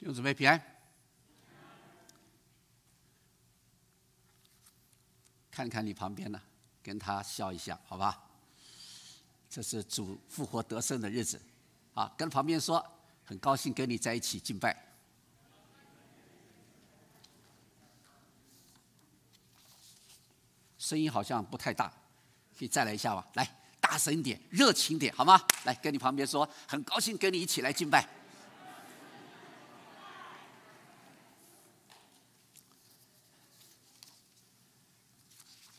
用纸杯平安，看看你旁边呢，跟他笑一下，好吧？这是主复活得胜的日子啊！跟旁边说，很高兴跟你在一起敬拜。声音好像不太大，可以再来一下吧？来，大声一点，热情点，好吗？来，跟你旁边说，很高兴跟你一起来敬拜。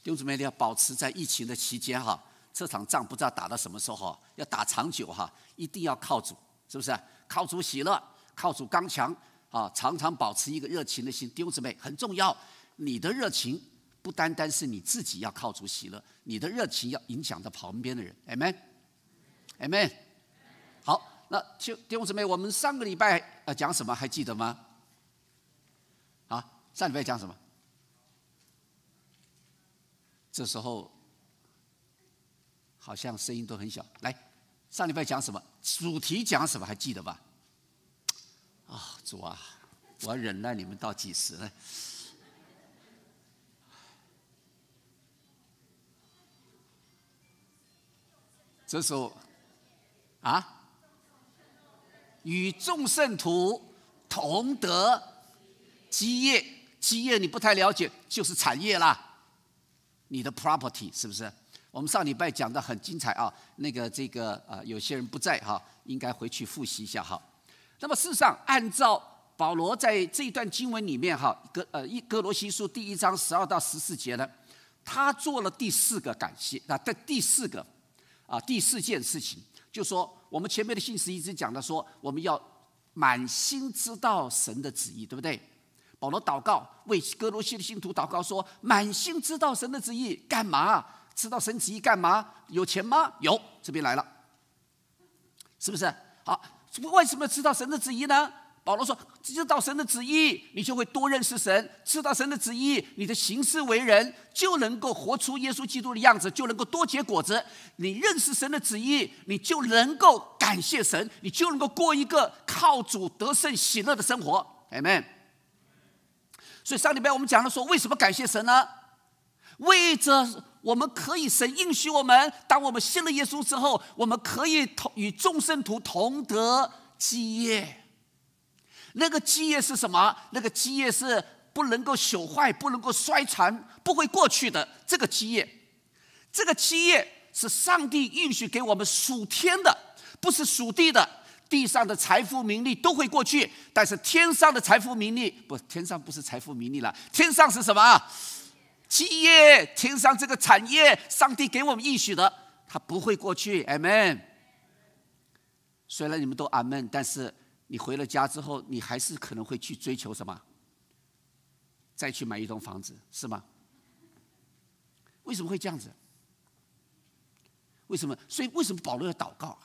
弟兄姊妹，要保持在疫情的期间哈，这场仗不知道打到什么时候，要打长久哈，一定要靠主，是不是？靠主喜乐，靠主刚强啊！常常保持一个热情的心，弟兄姊妹很重要。你的热情不单单是你自己要靠主喜乐，你的热情要影响到旁边的人。哎，门，哎，门。好，那就弟兄姊妹，我们上个礼拜要讲什么，还记得吗？啊，上礼拜讲什么？这时候好像声音都很小。来，上礼拜讲什么？主题讲什么？还记得吧？啊，主啊，我要忍耐你们到几时呢？这时候啊，与众圣徒同得基业，基业你不太了解，就是产业啦。你的 property 是不是？我们上礼拜讲的很精彩啊。那个这个呃，有些人不在哈，应该回去复习一下哈。那么事实上，按照保罗在这一段经文里面哈，格呃《一格罗西书》第一章十二到十四节呢，他做了第四个感谢啊，第第四个啊，第四件事情，就说我们前面的信息一直讲的说，我们要满心知道神的旨意，对不对？保罗祷告为哥罗西的信徒祷告，说：“满心知道神的旨意，干嘛？知道神旨意干嘛？有钱吗？有，这边来了，是不是？好，为什么知道神的旨意呢？保罗说：知道神的旨意，你就会多认识神；知道神的旨意，你的行事为人就能够活出耶稣基督的样子，就能够多结果子。你认识神的旨意，你就能够感谢神，你就能够过一个靠主得胜喜乐的生活。”阿门。所以上礼拜我们讲了说，为什么感谢神呢？为着我们可以神应许我们，当我们信了耶稣之后，我们可以同与众圣徒同得基业。那个基业是什么？那个基业是不能够朽坏、不能够衰残、不会过去的这个基业。这个基业是上帝应许给我们属天的，不是属地的。地上的财富名利都会过去，但是天上的财富名利不，天上不是财富名利了，天上是什么？基业，天上这个产业，上帝给我们应许的，它不会过去。阿门。虽然你们都阿门，但是你回了家之后，你还是可能会去追求什么？再去买一栋房子，是吗？为什么会这样子？为什么？所以为什么保罗要祷告？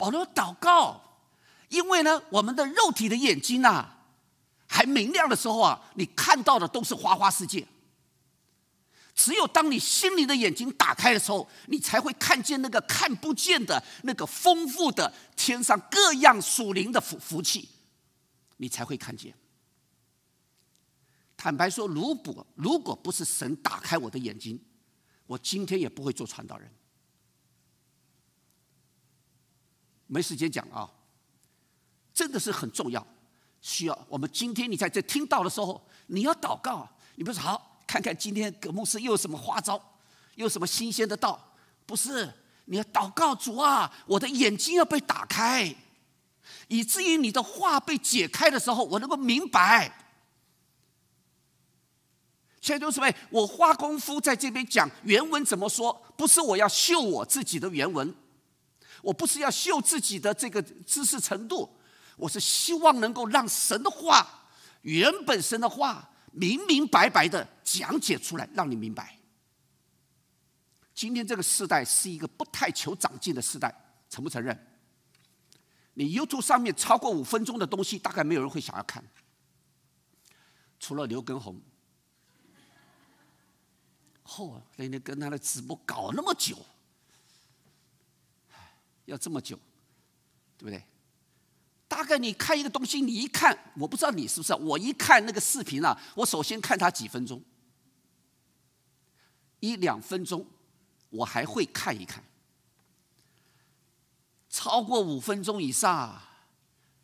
保罗祷告，因为呢，我们的肉体的眼睛呐，还明亮的时候啊，你看到的都是花花世界。只有当你心灵的眼睛打开的时候，你才会看见那个看不见的那个丰富的天上各样属灵的福福气，你才会看见。坦白说，如果如果不是神打开我的眼睛，我今天也不会做传道人。没时间讲啊，真的是很重要，需要我们今天你在这听到的时候，你要祷告。你不是好看看今天葛牧师又有什么花招，有什么新鲜的道？不是，你要祷告主啊，我的眼睛要被打开，以至于你的话被解开的时候，我能够明白。的弟姊妹，我花功夫在这边讲原文怎么说，不是我要秀我自己的原文。我不是要秀自己的这个知识程度，我是希望能够让神的话原本神的话明明白白的讲解出来，让你明白。今天这个时代是一个不太求长进的时代，承不承认？你 YouTube 上面超过五分钟的东西，大概没有人会想要看，除了刘根红，嚯，那天跟他的直播搞那么久。要这么久，对不对？大概你看一个东西，你一看，我不知道你是不是。我一看那个视频啊，我首先看它几分钟，一两分钟，我还会看一看。超过五分钟以上，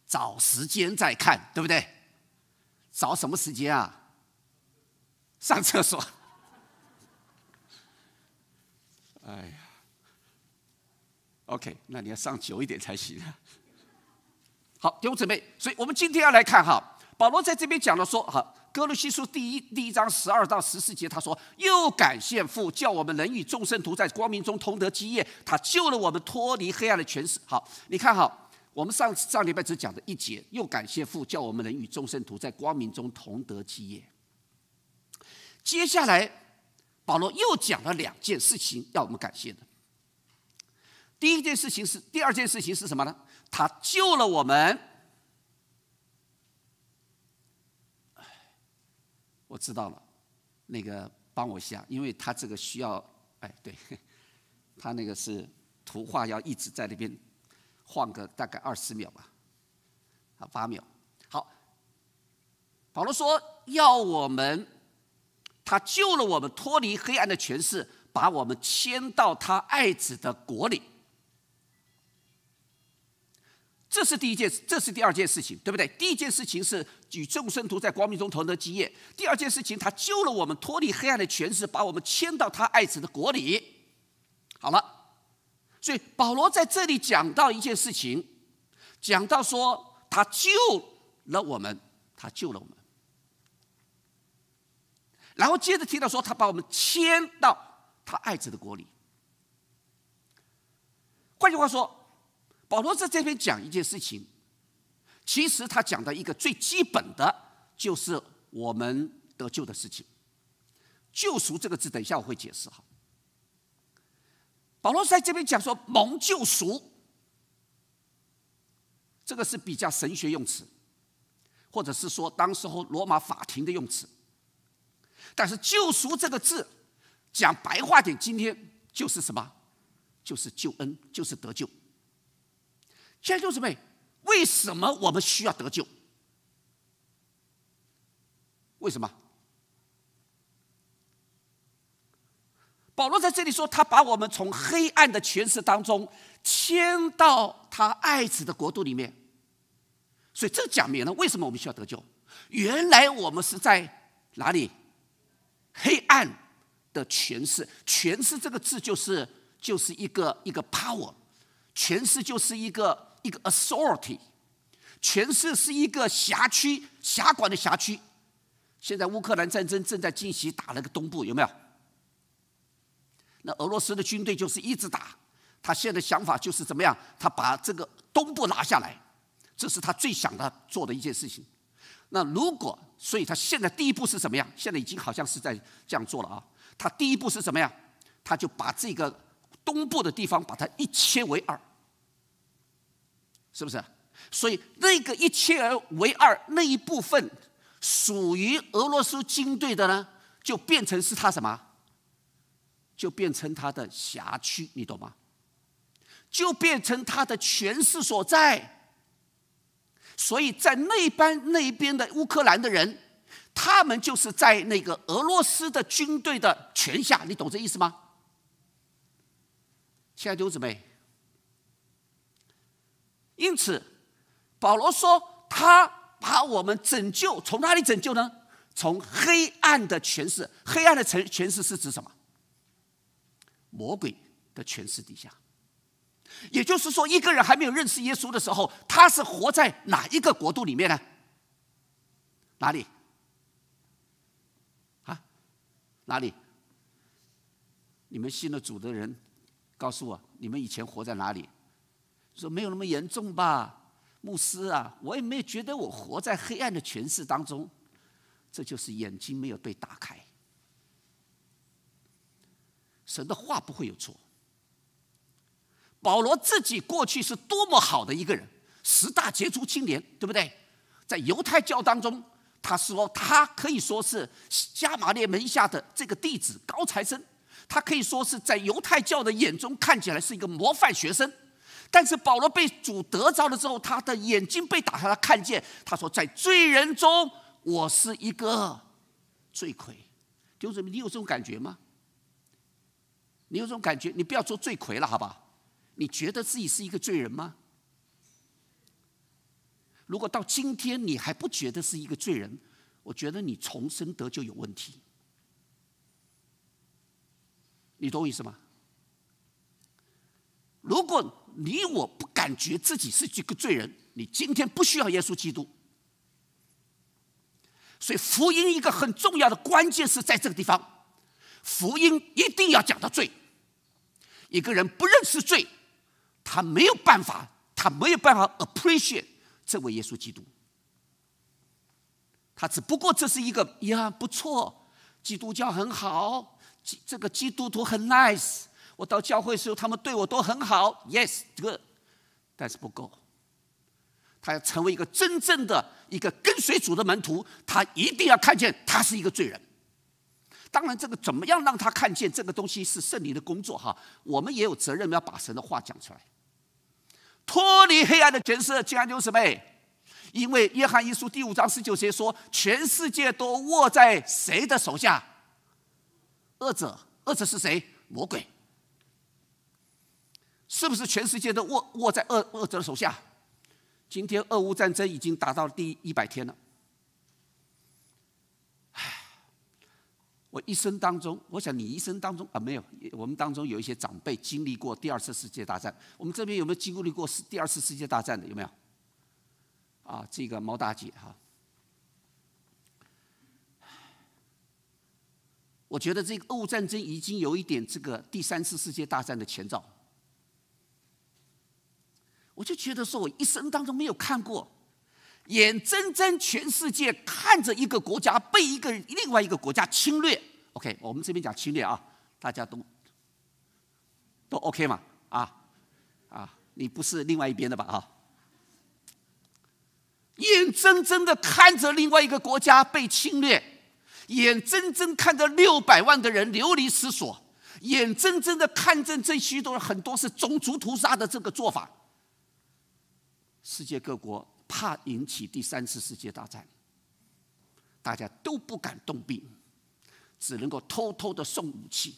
找时间再看，对不对？找什么时间啊？上厕所。哎呀。OK，那你要上久一点才行。好，给我准备，所以我们今天要来看哈，保罗在这边讲了说，好，哥罗西书第一第一章十二到十四节，他说，又感谢父，叫我们能与众圣徒在光明中同得基业，他救了我们脱离黑暗的权势。好，你看哈，我们上上礼拜只讲了一节，又感谢父，叫我们能与众圣徒在光明中同得基业。接下来，保罗又讲了两件事情要我们感谢的。第一件事情是，第二件事情是什么呢？他救了我们。我知道了，那个帮我一下，因为他这个需要，哎，对，他那个是图画要一直在那边，晃个大概二十秒吧，啊，八秒。好，保罗说要我们，他救了我们，脱离黑暗的权势，把我们迁到他爱子的国里。这是第一件事，这是第二件事情，对不对？第一件事情是与众生同在光明中投得基业，第二件事情他救了我们，脱离黑暗的权势，把我们迁到他爱子的国里。好了，所以保罗在这里讲到一件事情，讲到说他救了我们，他救了我们，然后接着听到说他把我们迁到他爱子的国里。换句话说。保罗在这边讲一件事情，其实他讲的一个最基本的就是我们得救的事情，“救赎”这个字，等一下我会解释。哈，保罗在这边讲说“蒙救赎”，这个是比较神学用词，或者是说当时候罗马法庭的用词。但是“救赎”这个字，讲白话点，今天就是什么？就是救恩，就是得救。现在就是没，为什么我们需要得救？为什么？保罗在这里说，他把我们从黑暗的权势当中迁到他爱子的国度里面。所以这讲明了为什么我们需要得救。原来我们是在哪里？黑暗的权势，权势这个字就是就是一个一个 power，权势就是一个。一个 authority，全市是一个辖区，辖管的辖区。现在乌克兰战争正在进行，打那个东部有没有？那俄罗斯的军队就是一直打，他现在想法就是怎么样？他把这个东部拿下来，这是他最想的做的一件事情。那如果，所以他现在第一步是怎么样？现在已经好像是在这样做了啊。他第一步是什么样？他就把这个东部的地方把它一切为二。是不是？所以那个一切而为二，那一部分属于俄罗斯军队的呢，就变成是他什么？就变成他的辖区，你懂吗？就变成他的权势所在。所以在那班那边的乌克兰的人，他们就是在那个俄罗斯的军队的权下，你懂这意思吗？现在兄姊妹，因此，保罗说：“他把我们拯救，从哪里拯救呢？从黑暗的权势，黑暗的权权势是指什么？魔鬼的权势底下。也就是说，一个人还没有认识耶稣的时候，他是活在哪一个国度里面呢？哪里？啊？哪里？你们信了主的人，告诉我，你们以前活在哪里？”说没有那么严重吧，牧师啊，我也没有觉得我活在黑暗的权势当中，这就是眼睛没有被打开。神的话不会有错。保罗自己过去是多么好的一个人，十大杰出青年，对不对？在犹太教当中，他说他可以说是加玛列门下的这个弟子高材生，他可以说是在犹太教的眼中看起来是一个模范学生。但是保罗被主得着了之后，他的眼睛被打开，他看见。他说：“在罪人中，我是一个罪魁。”，就是你有这种感觉吗？你有这种感觉？你不要做罪魁了，好吧？你觉得自己是一个罪人吗？如果到今天你还不觉得是一个罪人，我觉得你重生得就有问题。你懂我意思吗？如果。你我不感觉自己是这个罪人，你今天不需要耶稣基督。所以福音一个很重要的关键是在这个地方，福音一定要讲到罪。一个人不认识罪，他没有办法，他没有办法 appreciate 这位耶稣基督。他只不过这是一个，呀不错，基督教很好，这个基督徒很 nice。我到教会时候，他们对我都很好。Yes，g o o d 但是不够。他要成为一个真正的一个跟随主的门徒，他一定要看见他是一个罪人。当然，这个怎么样让他看见这个东西是圣灵的工作哈？我们也有责任要把神的话讲出来。脱离黑暗的角色，竟然就是什么？因为约翰一书第五章十九节说：“全世界都握在谁的手下？”恶者，恶者是谁？魔鬼。是不是全世界都握握在俄俄者手下？今天俄乌战争已经打到第一百天了。唉，我一生当中，我想你一生当中啊，没有我们当中有一些长辈经历过第二次世界大战。我们这边有没有经历过是第二次世界大战的？有没有？啊，这个毛大姐哈。我觉得这个俄乌战争已经有一点这个第三次世界大战的前兆。我就觉得说，我一生当中没有看过，眼睁睁全世界看着一个国家被一个另外一个国家侵略。OK，我们这边讲侵略啊，大家都都 OK 嘛？啊啊，你不是另外一边的吧？哈，眼睁睁的看着另外一个国家被侵略，眼睁睁看着六百万的人流离失所，眼睁睁的看着这多人很多是种族屠杀的这个做法。世界各国怕引起第三次世界大战，大家都不敢动兵，只能够偷偷的送武器，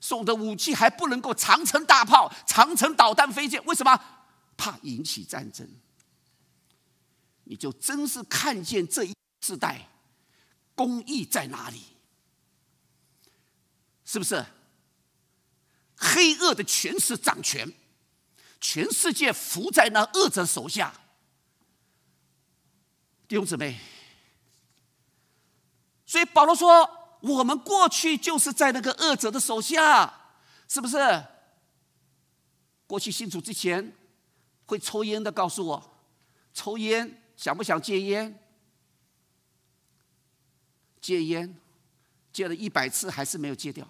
送的武器还不能够长城大炮、长城导弹、飞舰，为什么？怕引起战争。你就真是看见这一世代，公益在哪里？是不是？黑恶的权势掌权。全世界伏在那恶者手下，弟兄姊妹，所以保罗说：“我们过去就是在那个恶者的手下，是不是？过去信主之前，会抽烟的告诉我，抽烟想不想戒烟？戒烟戒了一百次还是没有戒掉，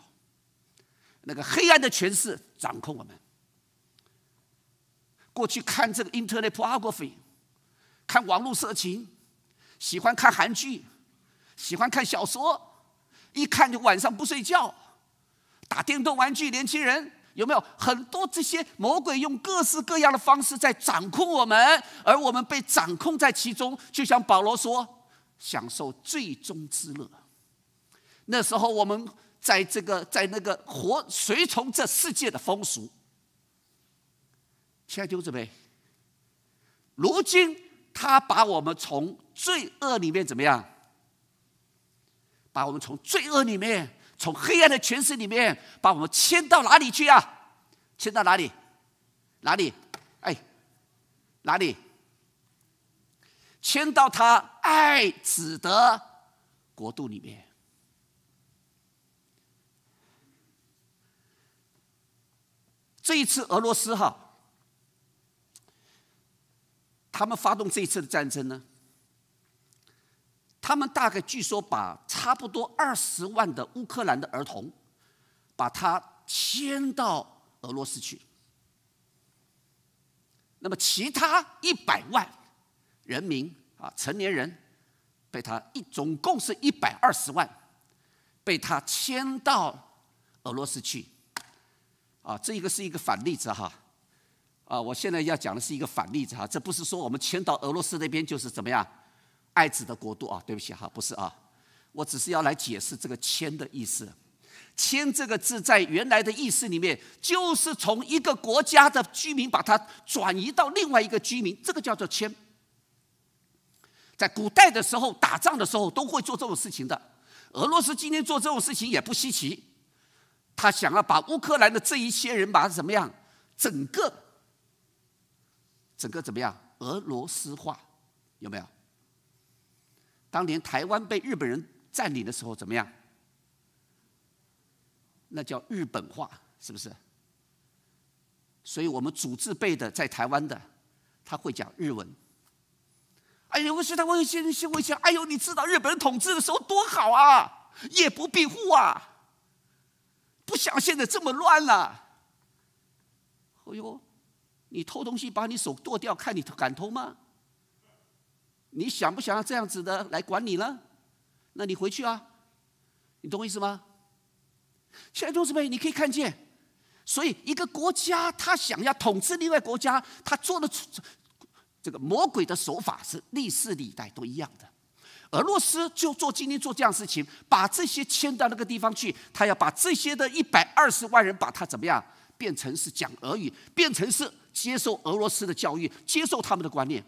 那个黑暗的权势掌控我们。”过去看这个 Internet pornography，看网络色情，喜欢看韩剧，喜欢看小说，一看就晚上不睡觉，打电动玩具。年轻人有没有很多这些魔鬼用各式各样的方式在掌控我们，而我们被掌控在其中？就像保罗说：“享受最终之乐。”那时候我们在这个在那个活随从这世界的风俗。迁就子呗！如今他把我们从罪恶里面怎么样？把我们从罪恶里面，从黑暗的权势里面，把我们迁到哪里去啊？迁到哪里？哪里？哎，哪里？迁到他爱子的国度里面。这一次俄罗斯哈。他们发动这一次的战争呢？他们大概据说把差不多二十万的乌克兰的儿童，把他迁到俄罗斯去。那么其他一百万人民啊，成年人被他一总共是一百二十万，被他迁到俄罗斯去。啊，这一个是一个反例子哈。啊，我现在要讲的是一个反例子哈，这不是说我们迁到俄罗斯那边就是怎么样爱子的国度啊，对不起哈，不是啊，我只是要来解释这个“迁”的意思，“迁”这个字在原来的意思里面，就是从一个国家的居民把它转移到另外一个居民，这个叫做迁。在古代的时候，打仗的时候都会做这种事情的，俄罗斯今天做这种事情也不稀奇，他想要把乌克兰的这一些人把他怎么样，整个。整个怎么样？俄罗斯化有没有？当年台湾被日本人占领的时候怎么样？那叫日本化，是不是？所以我们祖制辈的在台湾的，他会讲日文。哎呦，我说他会先先会想，哎呦，你知道日本人统治的时候多好啊，夜不闭户啊，不像现在这么乱了。哎呦。你偷东西把你手剁掉，看你敢偷吗？你想不想要这样子的来管你了？那你回去啊，你懂我意思吗？现在同志们，你可以看见，所以一个国家他想要统治另外国家，他做的这这个魔鬼的手法是历世历代都一样的。俄罗斯就做今天做这样事情，把这些迁到那个地方去，他要把这些的一百二十万人把他怎么样？变成是讲俄语，变成是接受俄罗斯的教育，接受他们的观念。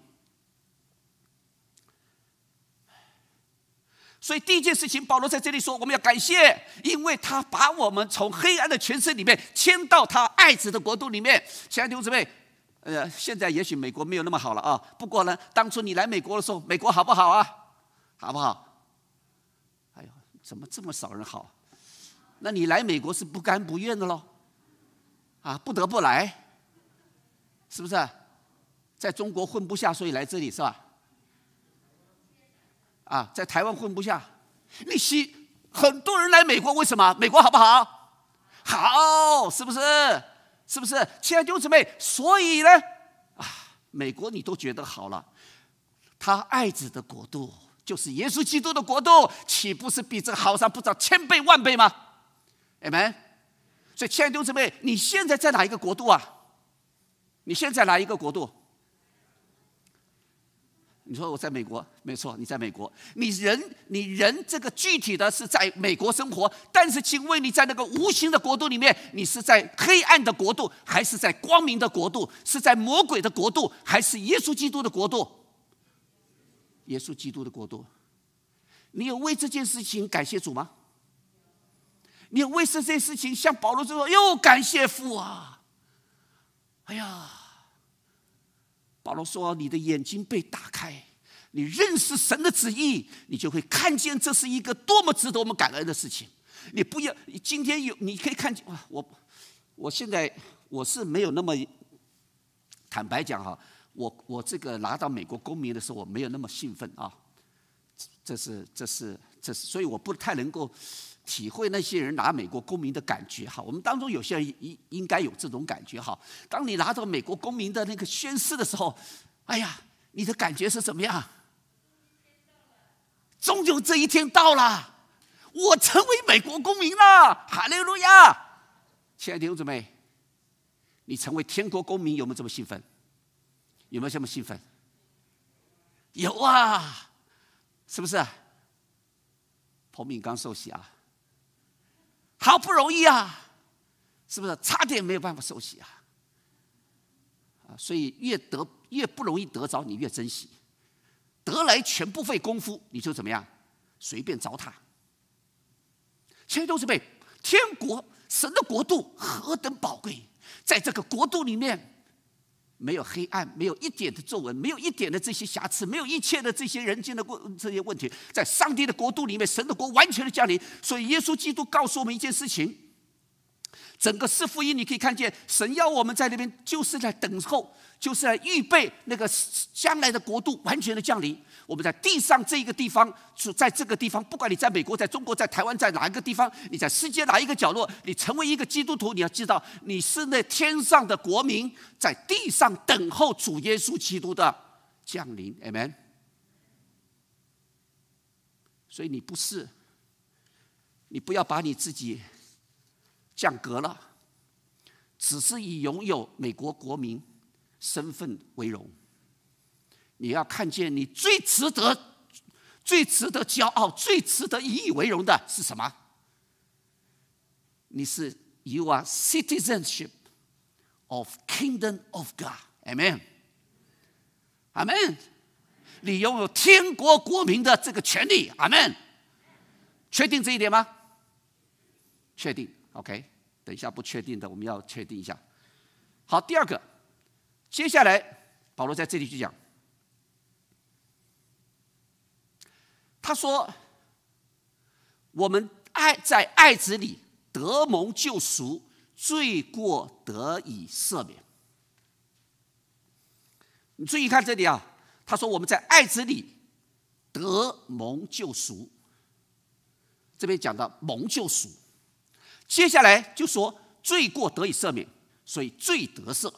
所以第一件事情，保罗在这里说，我们要感谢，因为他把我们从黑暗的权势里面迁到他爱子的国度里面。亲爱的弟兄姊妹，呃，现在也许美国没有那么好了啊。不过呢，当初你来美国的时候，美国好不好啊？好不好？哎呦，怎么这么少人好？那你来美国是不甘不愿的喽？啊，不得不来，是不是？在中国混不下，所以来这里是吧？啊，在台湾混不下，那些很多人来美国，为什么？美国好不好？好，是不是？是不是？亲爱的兄姊妹，所以呢，啊，美国你都觉得好了，他爱子的国度，就是耶稣基督的国度，岂不是比这个好上不知道千倍万倍吗？哎 n 亲爱弟兄姊妹，你现在在哪一个国度啊？你现在哪一个国度？你说我在美国，没错，你在美国，你人你人这个具体的是在美国生活，但是，请问你在那个无形的国度里面，你是在黑暗的国度，还是在光明的国度？是在魔鬼的国度，还是耶稣基督的国度？耶稣基督的国度，你有为这件事情感谢主吗？你为这些事情，向保罗就说：“又感谢父啊！”哎呀，保罗说：“你的眼睛被打开，你认识神的旨意，你就会看见这是一个多么值得我们感恩的事情。”你不要，你今天有你可以看见哇！我我现在我是没有那么坦白讲哈，我我这个拿到美国公民的时候，我没有那么兴奋啊，这是这是这是，所以我不太能够。体会那些人拿美国公民的感觉哈，我们当中有些人应应该有这种感觉哈。当你拿着美国公民的那个宣誓的时候，哎呀，你的感觉是怎么样？终究这一天到了，我成为美国公民了，哈利路亚！亲爱的听众姊妹，你成为天国公民有没有这么兴奋？有没有这么兴奋？有啊，是不是？彭敏刚首席啊。好不容易啊，是不是？差点没有办法收起啊！啊，所以越得越不容易得着，你越珍惜。得来全不费功夫，你就怎么样？随便糟蹋。其实都是被天国神的国度何等宝贵！在这个国度里面。没有黑暗，没有一点的皱纹，没有一点的这些瑕疵，没有一切的这些人间的过这些问题，在上帝的国度里面，神的国完全的降临。所以，耶稣基督告诉我们一件事情。整个四福音，你可以看见神要我们在那边，就是在等候，就是在预备那个将来的国度完全的降临。我们在地上这一个地方，在这个地方，不管你在美国、在中国、在台湾，在哪一个地方，你在世界哪一个角落，你成为一个基督徒，你要知道你是那天上的国民，在地上等候主耶稣基督的降临，amen。所以你不是，你不要把你自己。降格了，只是以拥有美国国民身份为荣。你要看见你最值得、最值得骄傲、最值得引以为荣的是什么？你是以我 citizenship of kingdom of God，Amen. Amen. 你拥有天国国民的这个权利，Amen. 确定这一点吗？确定。OK，等一下不确定的，我们要确定一下。好，第二个，接下来保罗在这里就讲，他说：“我们爱在爱子里得蒙救赎，罪过得以赦免。”你注意看这里啊，他说我们在爱子里得蒙救赎，这边讲到蒙救赎。接下来就说罪过得以赦免，所以罪得赦。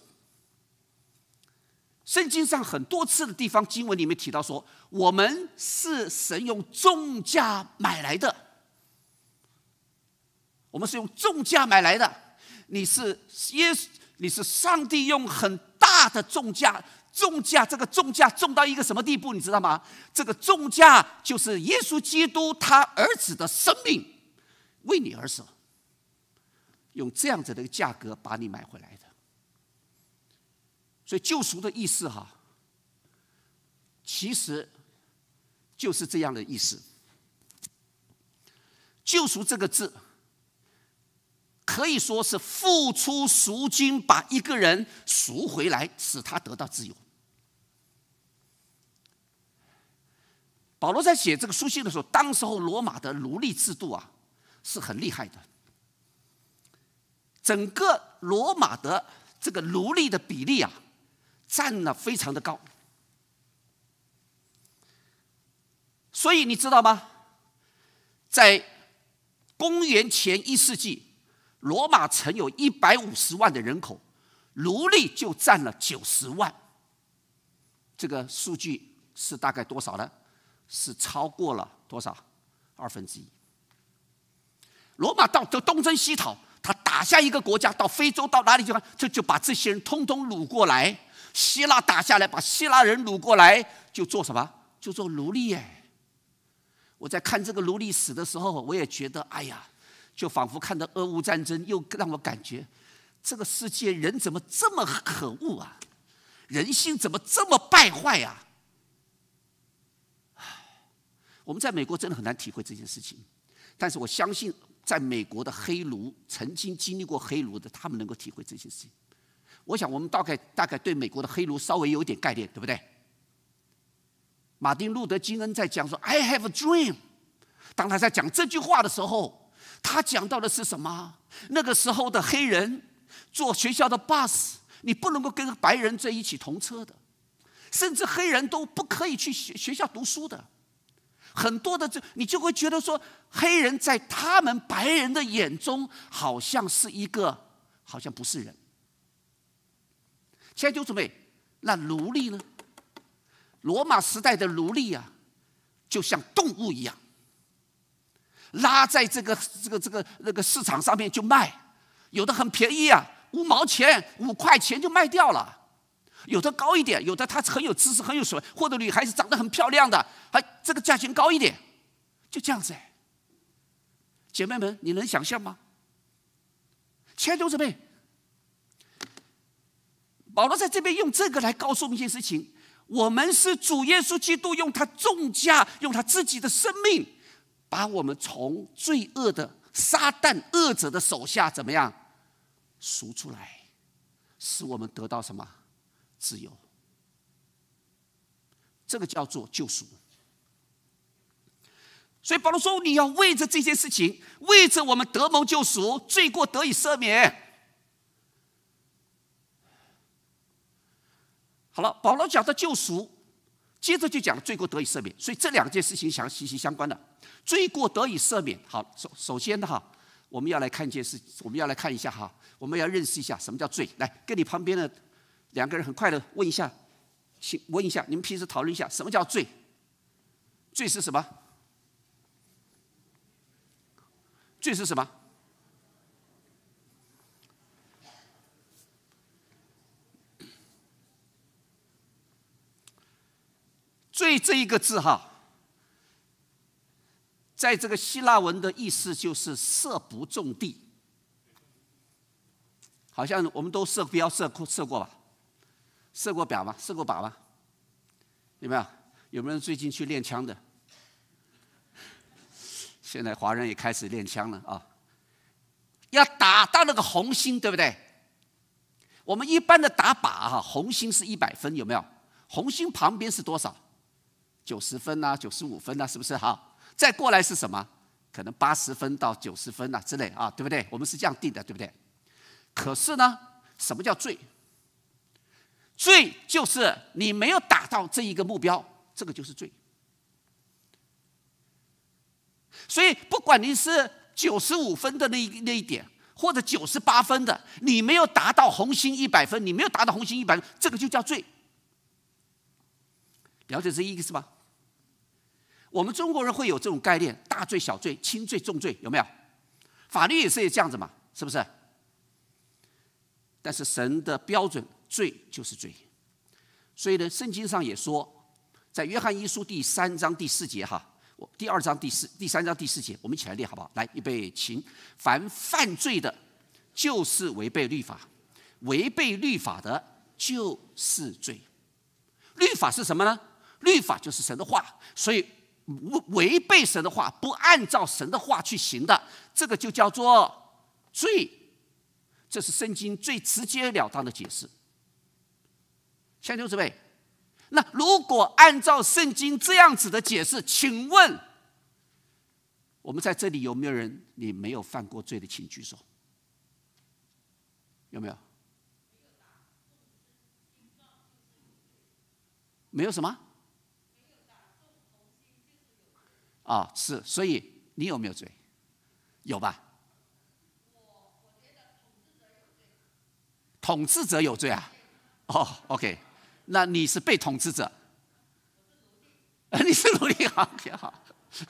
圣经上很多次的地方经文里面提到说，我们是神用重价买来的，我们是用重价买来的。你是耶稣，你是上帝用很大的重价，重价这个重价重到一个什么地步，你知道吗？这个重价就是耶稣基督他儿子的生命，为你而死。用这样子的一个价格把你买回来的，所以救赎的意思哈，其实就是这样的意思。救赎这个字，可以说是付出赎金把一个人赎回来，使他得到自由。保罗在写这个书信的时候，当时候罗马的奴隶制度啊是很厉害的。整个罗马的这个奴隶的比例啊，占了非常的高。所以你知道吗？在公元前一世纪，罗马城有一百五十万的人口，奴隶就占了九十万。这个数据是大概多少呢？是超过了多少？二分之一。罗马到东东征西讨。打下一个国家，到非洲，到哪里去？就就把这些人通通掳过来。希腊打下来，把希腊人掳过来，就做什么？就做奴隶。哎，我在看这个奴隶史的时候，我也觉得，哎呀，就仿佛看到俄乌战争，又让我感觉，这个世界人怎么这么可恶啊？人心怎么这么败坏呀？唉，我们在美国真的很难体会这件事情，但是我相信。在美国的黑奴曾经经历过黑奴的，他们能够体会这些事情。我想我们大概大概对美国的黑奴稍微有点概念，对不对？马丁路德金恩在讲说 “I have a dream”，当他在讲这句话的时候，他讲到的是什么？那个时候的黑人坐学校的 bus，你不能够跟白人在一起同车的，甚至黑人都不可以去学学校读书的。很多的这，你就会觉得说，黑人在他们白人的眼中好像是一个，好像不是人。现在就准备，那奴隶呢？罗马时代的奴隶啊，就像动物一样，拉在这个这个这个那个市场上面就卖，有的很便宜啊，五毛钱、五块钱就卖掉了。有的高一点，有的他很有知识、很有学问，或者女孩子长得很漂亮的，还这个价钱高一点，就这样子。姐妹们，你能想象吗？亲爱的呗。姊妹，保罗在这边用这个来告诉我们一件事情：我们是主耶稣基督用他重价，用他自己的生命，把我们从罪恶的撒旦恶者的手下怎么样赎出来，使我们得到什么？自由，这个叫做救赎。所以保罗说：“你要为着这件事情，为着我们得蒙救赎，罪过得以赦免。”好了，保罗讲的救赎，接着就讲罪过得以赦免。所以这两件事情相息息相关的，罪过得以赦免。好，首首先的哈，我们要来看一件事，我们要来看一下哈，我们要认识一下什么叫罪。来，跟你旁边的。两个人很快的问一下，请问一下，你们平时讨论一下什么叫罪？罪是什么？罪是什么？罪这一个字哈，在这个希腊文的意思就是“射不中地”，好像我们都射标射射过吧。射过靶吗？射过靶吗？有没有？有没有最近去练枪的？现在华人也开始练枪了啊！要打到那个红心，对不对？我们一般的打靶啊，红心是一百分，有没有？红心旁边是多少？九十分呐，九十五分呐，是不是？好，再过来是什么？可能八十分到九十分呐之类啊，对不对？我们是这样定的，对不对？可是呢，什么叫最？罪就是你没有达到这一个目标，这个就是罪。所以，不管你是九十五分的那那一点，或者九十八分的，你没有达到红心一百分，你没有达到红心一百，这个就叫罪。了解这意思吗？我们中国人会有这种概念：大罪、小罪、轻罪、重罪，有没有？法律也是这样子嘛，是不是？但是神的标准。罪就是罪，所以呢，圣经上也说，在约翰一书第三章第四节哈，我第二章第四、第三章第四节，我们一起来念好不好？来，预备，请凡犯罪的，就是违背律法；违背律法的，就是罪。律法是什么呢？律法就是神的话，所以违违背神的话，不按照神的话去行的，这个就叫做罪。这是圣经最直截了当的解释。千秋之辈，那如果按照圣经这样子的解释，请问我们在这里有没有人？你没有犯过罪的，请举手。有没有？没有什么？啊，是，所以你有没有罪？有吧？统治者有罪啊？哦，OK。那你是被统治者，你是奴隶好好，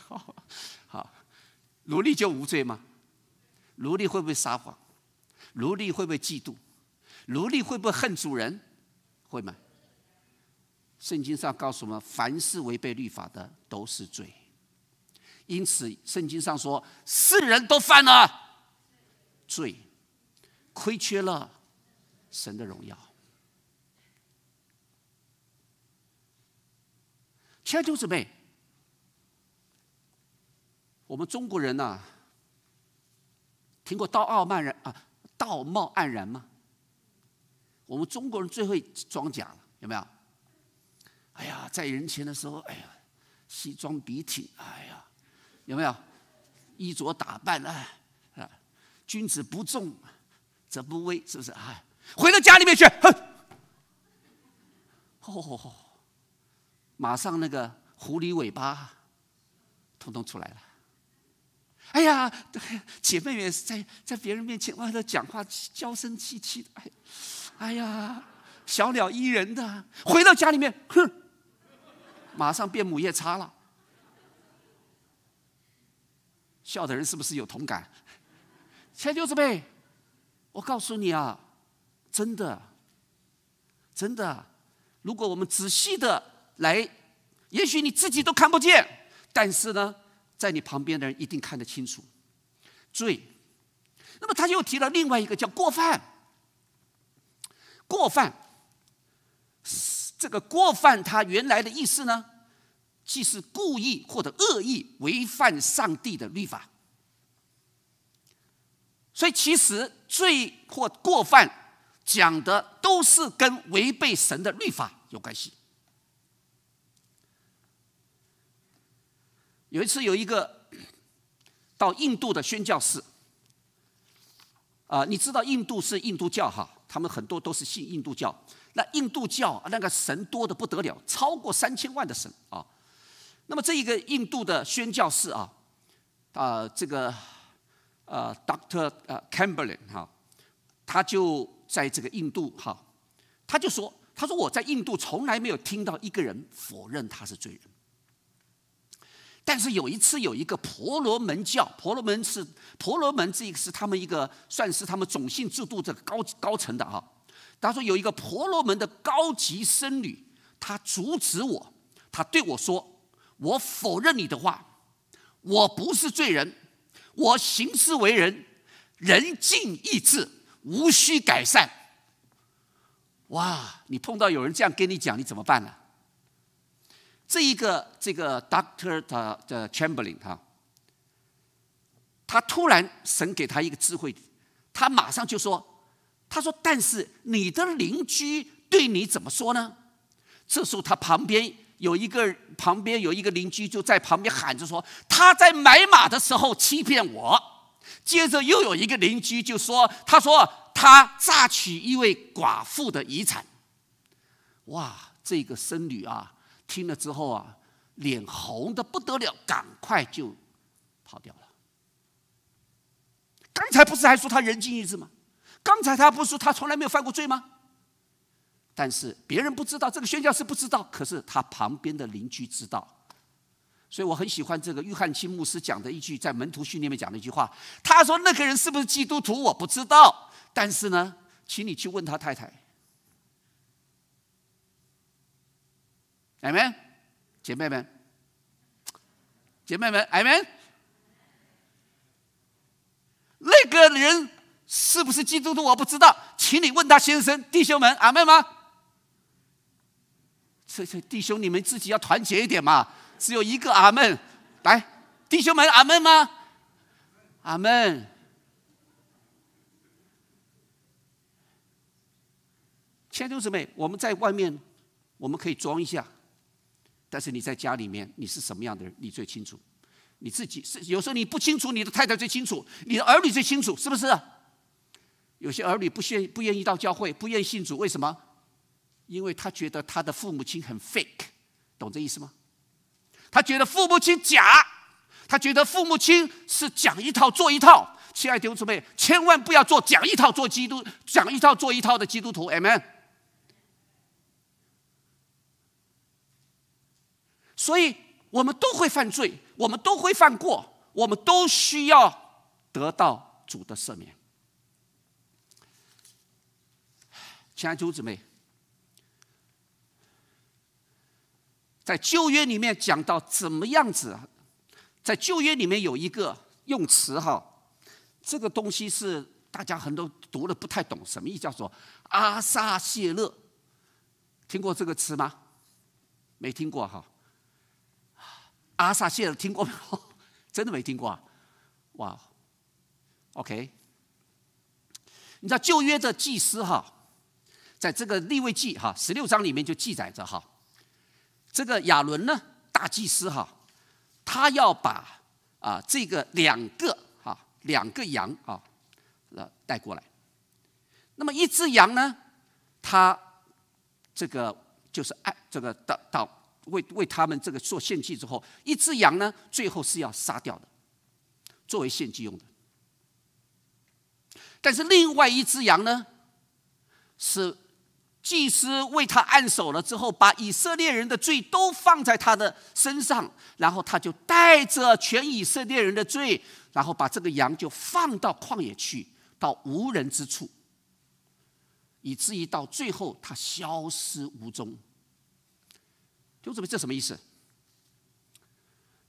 好，好，奴隶就无罪吗？奴隶会不会撒谎？奴隶会不会嫉妒？奴隶会不会恨主人？会吗？圣经上告诉我们，凡是违背律法的都是罪。因此，圣经上说，世人都犯了罪，亏缺了神的荣耀。这就是被。我们中国人呐，听过“道傲慢然”啊，“道貌岸然”吗？我们中国人最会装假了，有没有？哎呀，在人前的时候，哎呀，西装笔挺，哎呀，有没有？衣着打扮哎，啊，君子不重则不威，是不是？哎，回到家里面去，哼！吼吼吼！马上那个狐狸尾巴，通通出来了。哎呀，姐妹们在在别人面前哇，那讲话娇声气气的，哎哎呀，小鸟依人的，回到家里面，哼，马上变母夜叉了。笑的人是不是有同感？前就是呗，我告诉你啊，真的，真的，如果我们仔细的。来，也许你自己都看不见，但是呢，在你旁边的人一定看得清楚。罪，那么他又提了另外一个叫过犯。过犯，这个过犯它原来的意思呢，既是故意或者恶意违反上帝的律法。所以，其实罪或过犯讲的都是跟违背神的律法有关系。有一次，有一个 到印度的宣教士，啊，你知道印度是印度教哈，他们很多都是信印度教。那印度教那个神多的不得了，超过三千万的神啊。那么这一个印度的宣教士啊，啊，这个呃，Dr. o o c t 呃 c a m b e l n 哈，他就在这个印度哈，他就说，他说我在印度从来没有听到一个人否认他是罪人。但是有一次，有一个婆罗门教，婆罗门是婆罗门，这个是他们一个算是他们种姓制度这个高高层的啊。他说有一个婆罗门的高级僧侣，他阻止我，他对我说：“我否认你的话，我不是罪人，我行事为人，人尽意志，无需改善。”哇，你碰到有人这样跟你讲，你怎么办呢？这一个这个 Doctor 的的 Chamberlain 哈，他突然神给他一个智慧，他马上就说：“他说，但是你的邻居对你怎么说呢？”这时候他旁边有一个旁边有一个邻居就在旁边喊着说：“他在买马的时候欺骗我。”接着又有一个邻居就说：“他说他榨取一位寡妇的遗产。”哇，这个僧侣啊！听了之后啊，脸红的不得了，赶快就跑掉了。刚才不是还说他人尽一致吗？刚才他不是说他从来没有犯过罪吗？但是别人不知道，这个宣教士不知道，可是他旁边的邻居知道。所以我很喜欢这个约翰·青牧师讲的一句在门徒训练里面讲的一句话。他说：“那个人是不是基督徒？我不知道。但是呢，请你去问他太太。”阿门，姐妹们，姐妹们，阿门。那个人是不是基督徒？我不知道，请你问他先生，弟兄们，阿门吗？这这弟兄，你们自己要团结一点嘛。只有一个阿门，来，弟兄们，阿门吗？阿门。千秋姊妹，我们在外面，我们可以装一下。但是你在家里面，你是什么样的人，你最清楚。你自己是有时候你不清楚，你的太太最清楚，你的儿女最清楚，是不是？有些儿女不愿不愿意到教会，不愿意信主，为什么？因为他觉得他的父母亲很 fake，懂这意思吗？他觉得父母亲假，他觉得父母亲是讲一套做一套。亲爱的弟兄姊妹，千万不要做讲一套做基督，讲一套做一套的基督徒，amen。所以我们都会犯罪，我们都会犯过，我们都需要得到主的赦免。亲爱的姊妹，在旧约里面讲到怎么样子，在旧约里面有一个用词哈，这个东西是大家很多读的不太懂，什么意思？叫做阿撒谢勒，听过这个词吗？没听过哈。阿萨谢，听过没有？真的没听过啊！哇，OK，你知道旧约这祭司哈，在这个立位记哈十六章里面就记载着哈，这个亚伦呢大祭司哈，他要把啊这个两个哈两个羊啊呃带过来，那么一只羊呢，他这个就是爱这个到到。为为他们这个做献祭之后，一只羊呢，最后是要杀掉的，作为献祭用的。但是另外一只羊呢，是祭司为他按手了之后，把以色列人的罪都放在他的身上，然后他就带着全以色列人的罪，然后把这个羊就放到旷野去，到无人之处，以至于到最后他消失无踪。就这么这什么意思？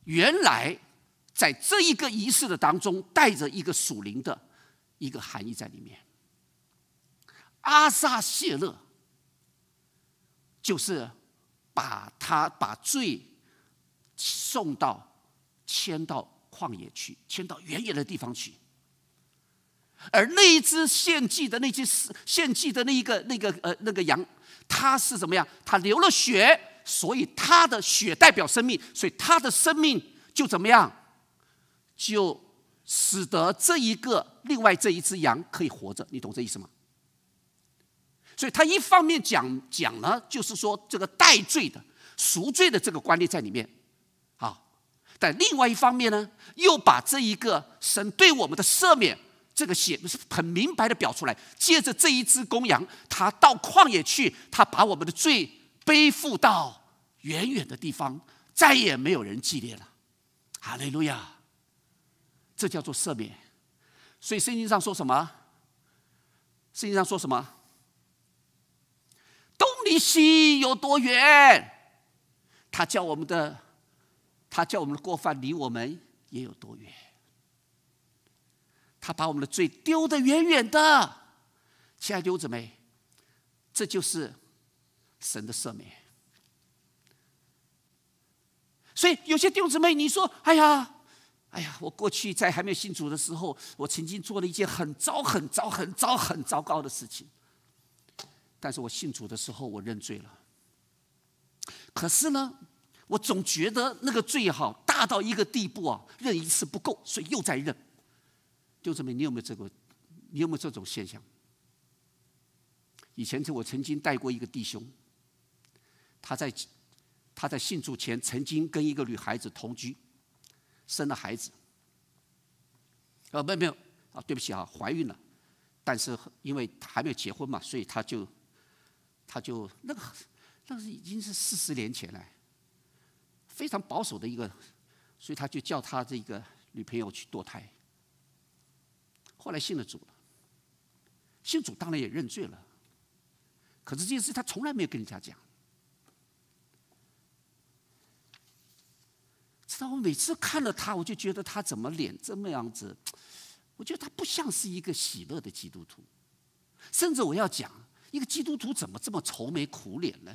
原来在这一个仪式的当中，带着一个属灵的一个含义在里面。阿撒谢勒就是把他把罪送到迁到旷野去，迁到远远的地方去。而那一只献祭的那只献祭的那一个那个呃那个羊，它是怎么样？它流了血。所以他的血代表生命，所以他的生命就怎么样，就使得这一个另外这一只羊可以活着，你懂这意思吗？所以他一方面讲讲了，就是说这个代罪的赎罪的这个观念在里面，啊，但另外一方面呢，又把这一个神对我们的赦免这个写的是很明白的表出来，借着这一只公羊，他到旷野去，他把我们的罪。背负到远远的地方，再也没有人祭念了。哈利路亚，这叫做赦免。所以圣经上说什么？圣经上说什么？东离西有多远？他叫我们的，他叫我们的过犯离我们也有多远？他把我们的罪丢得远远的。亲爱弟兄姊妹，这就是。神的赦免，所以有些弟兄姊妹，你说：“哎呀，哎呀，我过去在还没有信主的时候，我曾经做了一件很糟、很糟、很糟、很糟糕的事情。但是我信主的时候，我认罪了。可是呢，我总觉得那个罪好大到一个地步啊，认一次不够，所以又再认。弟兄姊妹，你有没有这个？你有没有这种现象？以前我曾经带过一个弟兄。”他在他在信主前曾经跟一个女孩子同居，生了孩子，呃，没有没有啊，对不起啊，怀孕了，但是因为还没有结婚嘛，所以他就他就那个那是已经是四十年前了，非常保守的一个，所以他就叫他这个女朋友去堕胎。后来信了主了，信主当然也认罪了，可是这件事他从来没有跟人家讲。我每次看了他，我就觉得他怎么脸这么样子？我觉得他不像是一个喜乐的基督徒，甚至我要讲，一个基督徒怎么这么愁眉苦脸呢？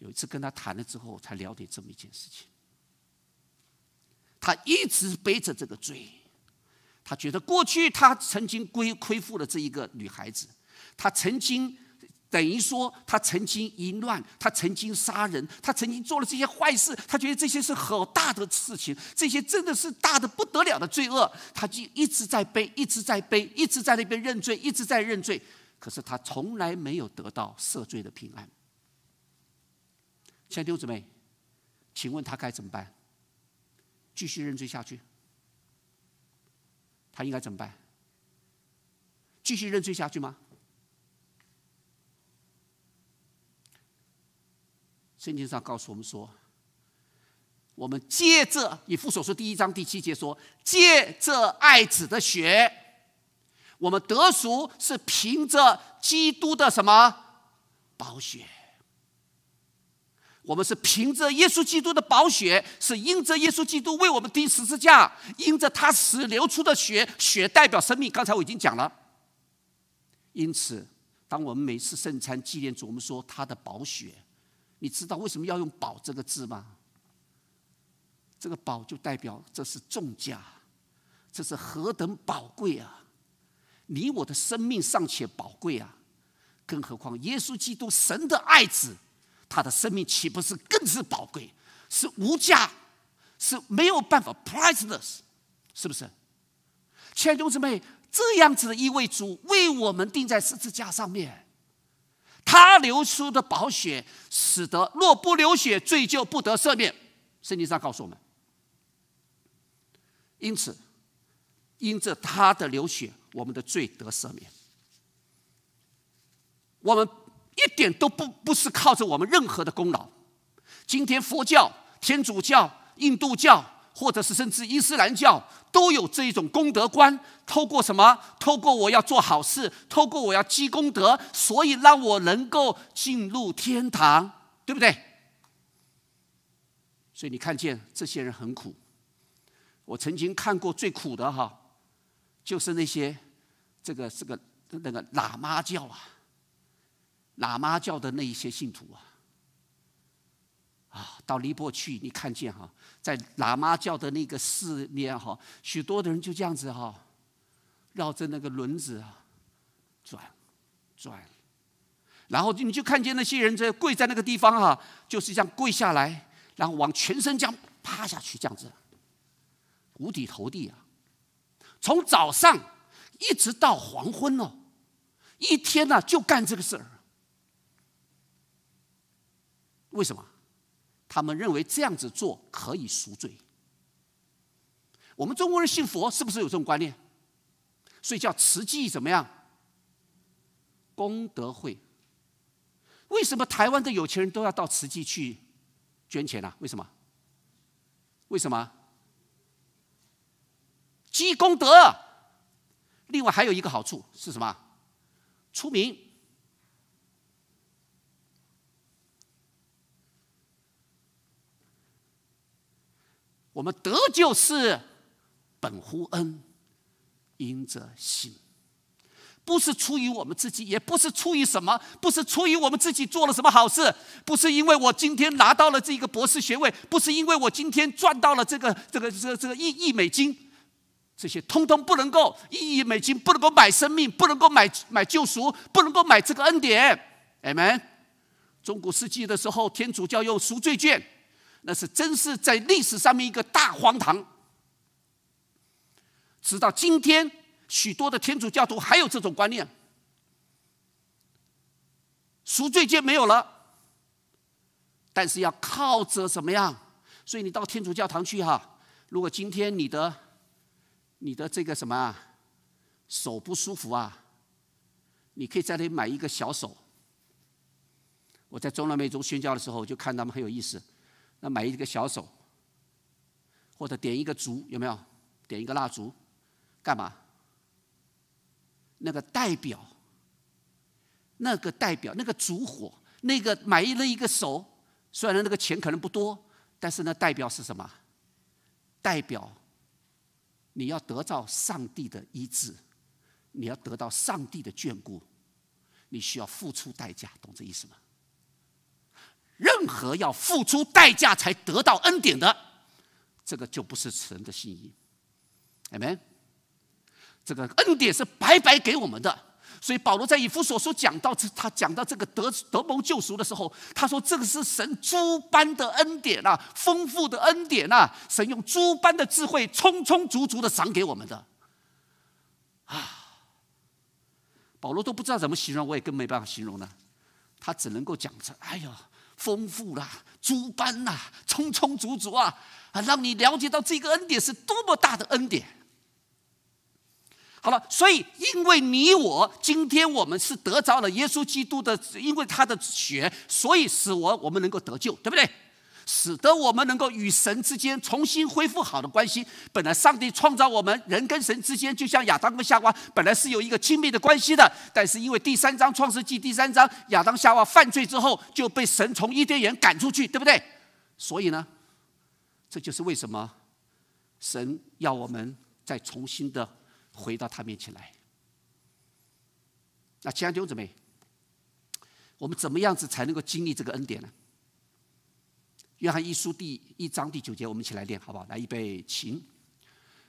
有一次跟他谈了之后，才了解这么一件事情。他一直背着这个罪，他觉得过去他曾经亏亏负了这一个女孩子，他曾经。等于说，他曾经淫乱，他曾经杀人，他曾经做了这些坏事，他觉得这些是好大的事情，这些真的是大的不得了的罪恶，他就一直在背，一直在背，一直在那边认罪，一直在认罪，可是他从来没有得到赦罪的平安。现在六姊妹，请问他该怎么办？继续认罪下去？他应该怎么办？继续认罪下去吗？圣经上告诉我们说：“我们借着以父所说第一章第七节说，借着爱子的血，我们得赎是凭着基督的什么？宝血。我们是凭着耶稣基督的宝血，是因着耶稣基督为我们钉十字架，因着他时流出的血，血代表生命。刚才我已经讲了。因此，当我们每次圣餐纪念主，我们说他的宝血。”你知道为什么要用“宝”这个字吗？这个“宝”就代表这是重价，这是何等宝贵啊！你我的生命尚且宝贵啊，更何况耶稣基督神的爱子，他的生命岂不是更是宝贵？是无价，是没有办法，priceless，是不是？亲爱的弟兄姊妹，这样子的一位主为我们钉在十字架上面。他流出的宝血，使得若不流血，罪就不得赦免。圣经上告诉我们，因此因着他的流血，我们的罪得赦免。我们一点都不不是靠着我们任何的功劳。今天佛教、天主教、印度教。或者是甚至伊斯兰教都有这一种功德观，透过什么？透过我要做好事，透过我要积功德，所以让我能够进入天堂，对不对？所以你看见这些人很苦。我曾经看过最苦的哈，就是那些这个这个那个喇嘛教啊，喇嘛教的那一些信徒啊，啊，到尼泊尔去，你看见哈。在喇嘛教的那个寺面哈，许多的人就这样子哈，绕着那个轮子啊转转，然后你就看见那些人在跪在那个地方哈，就是这样跪下来，然后往全身这样趴下去，这样子，五体投地啊，从早上一直到黄昏哦，一天呢就干这个事儿，为什么？他们认为这样子做可以赎罪。我们中国人信佛，是不是有这种观念？所以叫慈济怎么样？功德会。为什么台湾的有钱人都要到慈济去捐钱呢？为什么？为什么？积功德。另外还有一个好处是什么？出名。我们得就是本乎恩，因着信，不是出于我们自己，也不是出于什么，不是出于我们自己做了什么好事，不是因为我今天拿到了这个博士学位，不是因为我今天赚到了这个这个这个这个一亿美金，这些通通不能够，一亿美金不能够买生命，不能够买买救赎，不能够买这个恩典。哎 n 中古世纪的时候，天主教用赎罪券。那是真是在历史上面一个大荒唐。直到今天，许多的天主教徒还有这种观念，赎罪券没有了，但是要靠着怎么样？所以你到天主教堂去哈，如果今天你的、你的这个什么啊，手不舒服啊，你可以在那里买一个小手。我在中南美洲宣教的时候，就看他们很有意思。那买一个小手，或者点一个烛，有没有？点一个蜡烛，干嘛？那个代表，那个代表，那个烛火，那个买了一个手，虽然那个钱可能不多，但是那代表是什么？代表你要得到上帝的医治，你要得到上帝的眷顾，你需要付出代价，懂这意思吗？任何要付出代价才得到恩典的，这个就不是神的心意，amen。这个恩典是白白给我们的，所以保罗在以弗所说讲到这，他讲到这个得得蒙救赎的时候，他说这个是神诸般的恩典呐，丰富的恩典呐，神用诸般的智慧，充充足足的赏给我们的。啊，保罗都不知道怎么形容，我也更没办法形容了，他只能够讲这，哎呀，丰富啦，珠斑啦，充充足足啊，啊，让你了解到这个恩典是多么大的恩典。好了，所以因为你我，今天我们是得着了耶稣基督的，因为他的血，所以使我我们能够得救，对不对？使得我们能够与神之间重新恢复好的关系。本来上帝创造我们人跟神之间，就像亚当跟夏娃，本来是有一个亲密的关系的。但是因为第三章《创世纪》第三章，亚当夏娃犯罪之后，就被神从伊甸园赶出去，对不对？所以呢，这就是为什么神要我们再重新的回到他面前来。那亲爱的弟兄姊妹，我们怎么样子才能够经历这个恩典呢？约翰一书第一章第九节，我们一起来念好不好？来，预备，请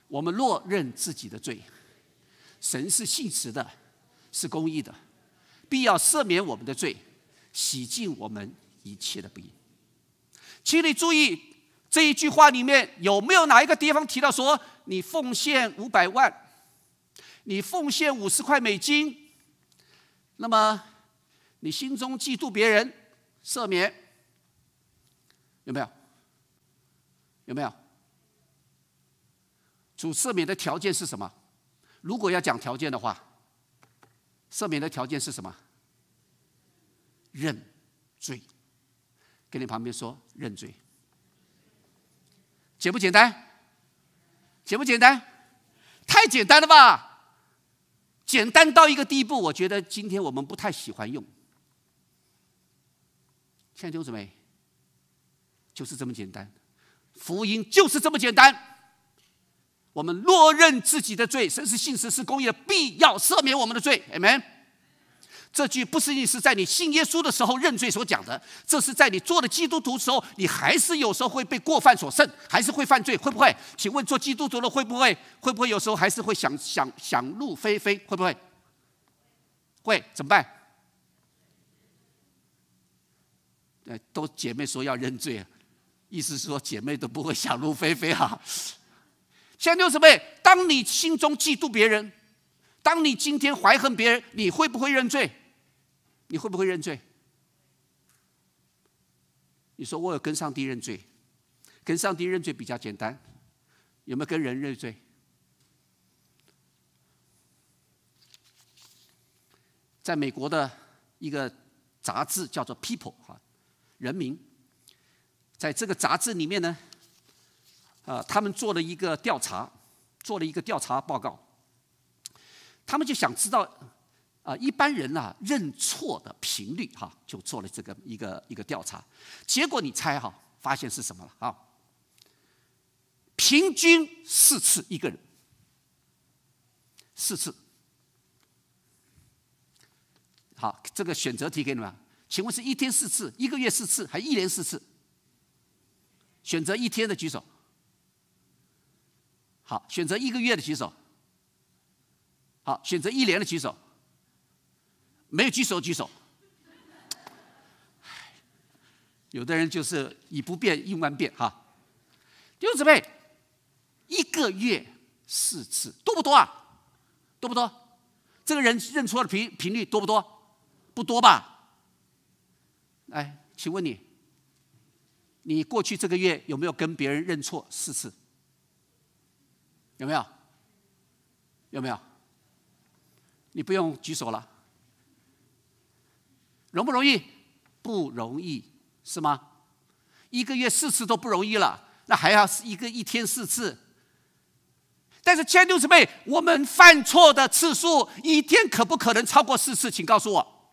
我们若认自己的罪，神是信实的，是公义的，必要赦免我们的罪，洗净我们一切的不义。请你注意这一句话里面有没有哪一个地方提到说你奉献五百万，你奉献五十块美金，那么你心中嫉妒别人，赦免。有没有？有没有？主赦免的条件是什么？如果要讲条件的话，赦免的条件是什么？认罪。跟你旁边说认罪，简不简单？简不简单？太简单了吧！简单到一个地步，我觉得今天我们不太喜欢用。听清楚没？就是这么简单，福音就是这么简单。我们落认自己的罪，神是信实，是公义的，必要赦免我们的罪。Amen。这句不是你是在你信耶稣的时候认罪所讲的，这是在你做了基督徒之后，你还是有时候会被过犯所胜，还是会犯罪，会不会？请问做基督徒了会不会？会不会有时候还是会想想想入非非？会不会？会怎么办？哎，都姐妹说要认罪。意思是说，姐妹都不会想入非非哈。现在六十倍，当你心中嫉妒别人，当你今天怀恨别人，你会不会认罪？你会不会认罪？你说我有跟上帝认罪，跟上帝认罪比较简单，有没有跟人认罪？在美国的一个杂志叫做《People》哈，人民。在这个杂志里面呢，啊，他们做了一个调查，做了一个调查报告。他们就想知道，啊，一般人呢认错的频率哈，就做了这个一个一个调查。结果你猜哈，发现是什么了啊？平均四次一个人，四次。好，这个选择题给你们，请问是一天四次，一个月四次，还一年四次？选择一天的举手，好，选择一个月的举手，好，选择一年的举手，没有举手举手，有的人就是以不变应万变哈。兄姊妹，一个月四次，多不多啊？多不多？这个人认错的频频率多不多？不多吧？哎，请问你。你过去这个月有没有跟别人认错四次？有没有？有没有？你不用举手了，容不容易？不容易是吗？一个月四次都不容易了，那还要是一个一天四次？但是千六十倍，我们犯错的次数一天可不可能超过四次？请告诉我，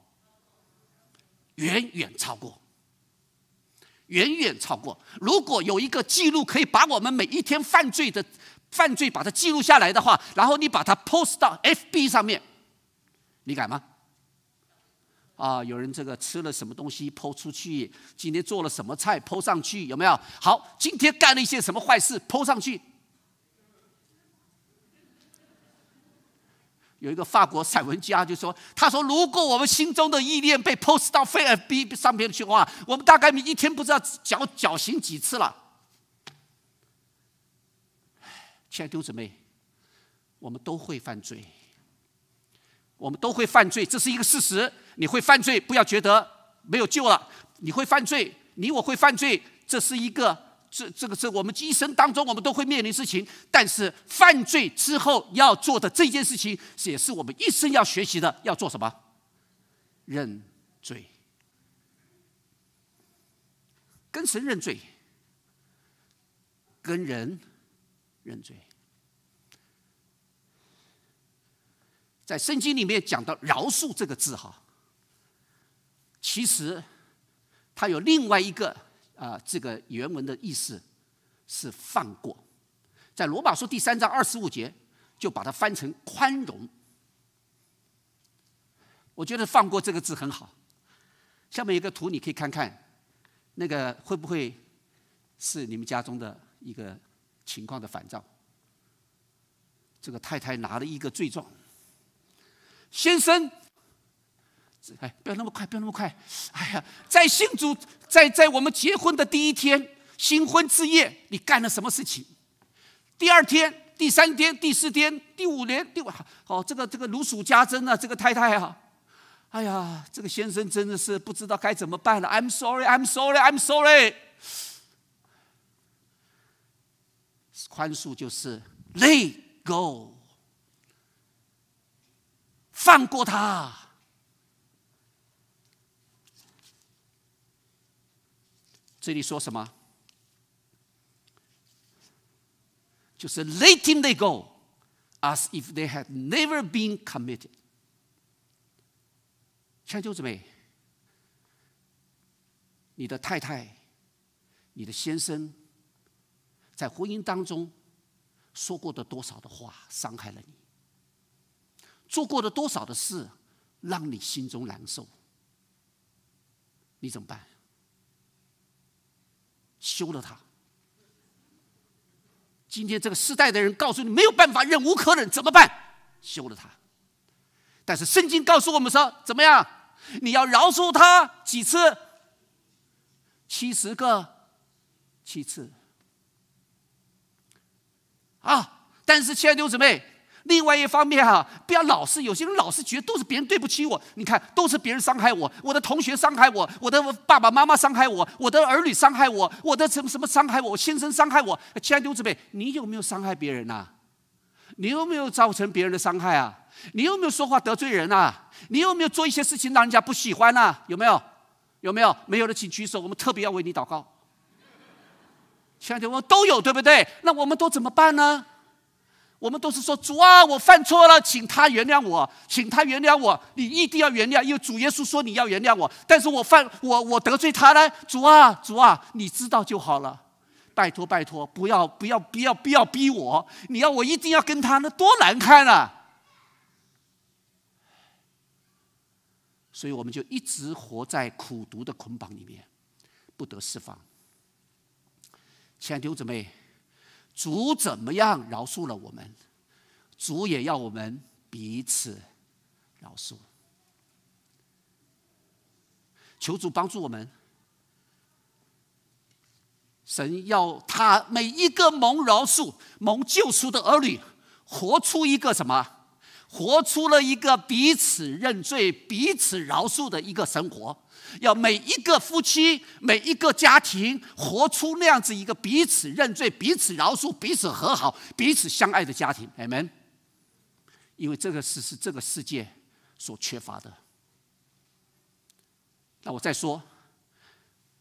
远远超过。远远超过。如果有一个记录可以把我们每一天犯罪的犯罪把它记录下来的话，然后你把它 post 到 FB 上面，你敢吗？啊，有人这个吃了什么东西 p o 出去，今天做了什么菜 p o 上去，有没有？好，今天干了一些什么坏事 p o 上去。有一个法国散文家就说：“他说，如果我们心中的意念被 post 到 FB 上边去的话，我们大概一天不知道绞绞刑几次了。”亲爱的丢子妹，我们都会犯罪，我们都会犯罪，这是一个事实。你会犯罪，不要觉得没有救了。你会犯罪，你我会犯罪，这是一个。这这个是我们一生当中我们都会面临事情，但是犯罪之后要做的这件事情，也是我们一生要学习的，要做什么？认罪，跟神认罪，跟人认罪。在圣经里面讲到饶恕这个字哈，其实它有另外一个。啊，这个原文的意思是放过，在罗马书第三章二十五节，就把它翻成宽容。我觉得“放过”这个字很好。下面有个图，你可以看看，那个会不会是你们家中的一个情况的反照？这个太太拿了一个罪状，先生。哎，不要那么快，不要那么快！哎呀，在新主，在在我们结婚的第一天，新婚之夜，你干了什么事情？第二天、第三天、第四天、第五年，第五……哦，这个这个如数家珍啊，这个太太啊，哎呀，这个先生真的是不知道该怎么办了。I'm sorry, I'm sorry, I'm sorry。宽恕就是 let go，放过他。这里说什么？就是 letting they go，as if they had never been committed。像舅子没，你的太太，你的先生，在婚姻当中说过的多少的话伤害了你，做过的多少的事让你心中难受，你怎么办？休了他。今天这个时代的人告诉你没有办法，忍无可忍，怎么办？休了他。但是圣经告诉我们说，怎么样？你要饶恕他几次？七十个，七次。啊！但是亲爱的兄姊妹。另外一方面哈，不要老是有些人老是觉得都是别人对不起我，你看都是别人伤害我，我的同学伤害我，我的爸爸妈妈伤害我，我的儿女伤害我，我的什么什么伤害我，我先生伤害我。亲爱的刘志伟，你有没有伤害别人呐？你有没有造成别人的伤害啊？你有没有说话得罪人呐？你有没有做一些事情让人家不喜欢呐？有没有？有没有？没有的，请举手，我们特别要为你祷告。亲爱的，我都有，对不对？那我们都怎么办呢？我们都是说主啊，我犯错了，请他原谅我，请他原谅我，你一定要原谅，因为主耶稣说你要原谅我，但是我犯我我得罪他了，主啊主啊，你知道就好了，拜托拜托，不要不要不要不要逼我，你要我一定要跟他，那多难看啊！所以我们就一直活在苦毒的捆绑里面，不得释放。亲爱的刘姊妹。主怎么样饶恕了我们？主也要我们彼此饶恕，求主帮助我们。神要他每一个蒙饶恕、蒙救赎的儿女，活出一个什么？活出了一个彼此认罪、彼此饶恕的一个生活，要每一个夫妻、每一个家庭活出那样子一个彼此认罪、彼此饶恕、彼此和好、彼此相爱的家庭，阿门。因为这个是是这个世界所缺乏的。那我再说，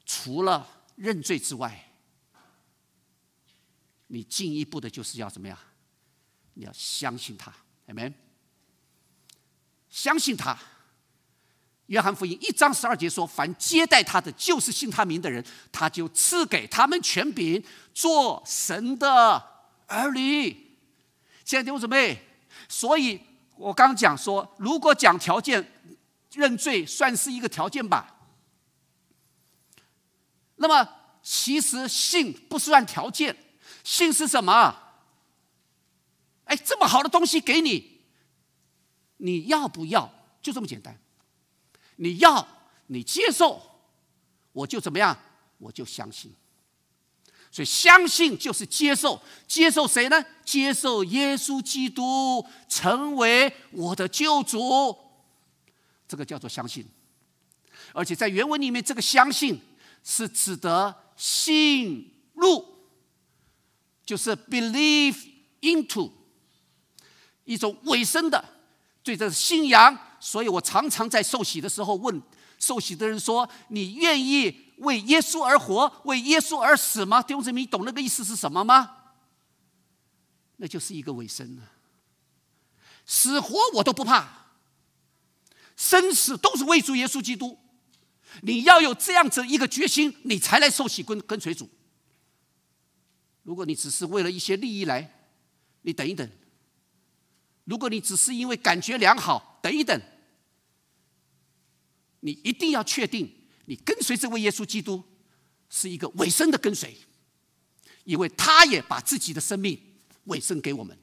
除了认罪之外，你进一步的就是要怎么样？你要相信他，e n 相信他，《约翰福音》一章十二节说：“凡接待他的，就是信他名的人，他就赐给他们权柄，做神的儿女。”现在听我准备。所以我刚讲说，如果讲条件，认罪算是一个条件吧。那么，其实信不是按条件，信是什么？哎，这么好的东西给你。你要不要？就这么简单。你要，你接受，我就怎么样？我就相信。所以，相信就是接受，接受谁呢？接受耶稣基督成为我的救主。这个叫做相信。而且在原文里面，这个相信是指的信入，就是 believe into 一种尾声的。这是信仰，所以我常常在受洗的时候问受洗的人说：“你愿意为耶稣而活，为耶稣而死吗？”丁志明，懂那个意思是什么吗？那就是一个尾声了。死活我都不怕，生死都是为主耶稣基督。你要有这样子一个决心，你才来受洗跟跟随主。如果你只是为了一些利益来，你等一等。如果你只是因为感觉良好，等一等，你一定要确定你跟随这位耶稣基督是一个委身的跟随，因为他也把自己的生命委身给我们，